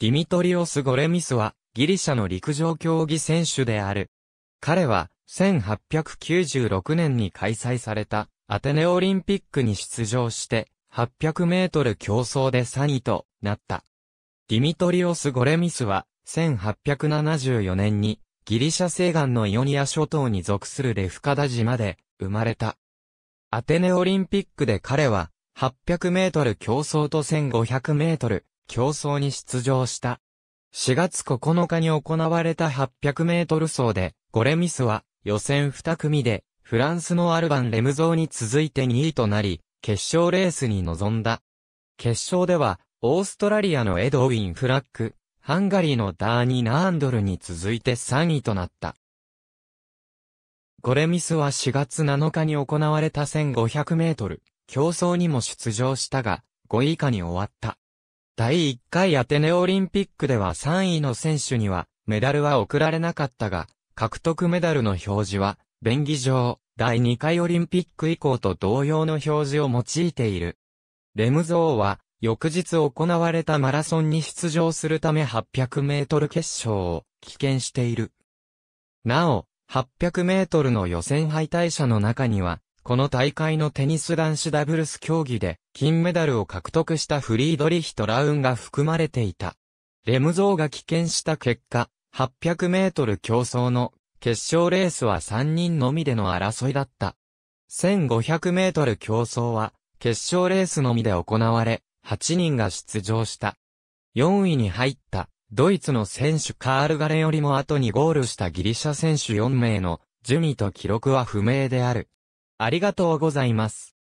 ディミトリオス・ゴレミスは、ギリシャの陸上競技選手である。彼は、1896年に開催された、アテネオリンピックに出場して、800メートル競争で3位となった。ディミトリオス・ゴレミスは、1874年に、ギリシャ西岸のイオニア諸島に属するレフカダ島で生まれた。アテネオリンピックで彼は800メートル競争と1500メートル競争に出場した。4月9日に行われた800メートル走で、ゴレミスは予選2組で、フランスのアルバン・レムゾーに続いて2位となり、決勝レースに臨んだ。決勝では、オーストラリアのエドウィン・フラック、ハンガリーのダーニ・ナーンドルに続いて3位となった。ゴレミスは4月7日に行われた1500メートル、競争にも出場したが、5位以下に終わった。第1回アテネオリンピックでは3位の選手には、メダルは贈られなかったが、獲得メダルの表示は、便宜上、第2回オリンピック以降と同様の表示を用いている。レムゾーは、翌日行われたマラソンに出場するため800メートル決勝を棄権している。なお、800メートルの予選敗退者の中には、この大会のテニス男子ダブルス競技で金メダルを獲得したフリードリヒトラウンが含まれていた。レムゾーが棄権した結果、800メートル競争の決勝レースは3人のみでの争いだった。1500メートル競争は決勝レースのみで行われ、8人が出場した。4位に入ったドイツの選手カールガレよりも後にゴールしたギリシャ選手4名の順位と記録は不明である。ありがとうございます。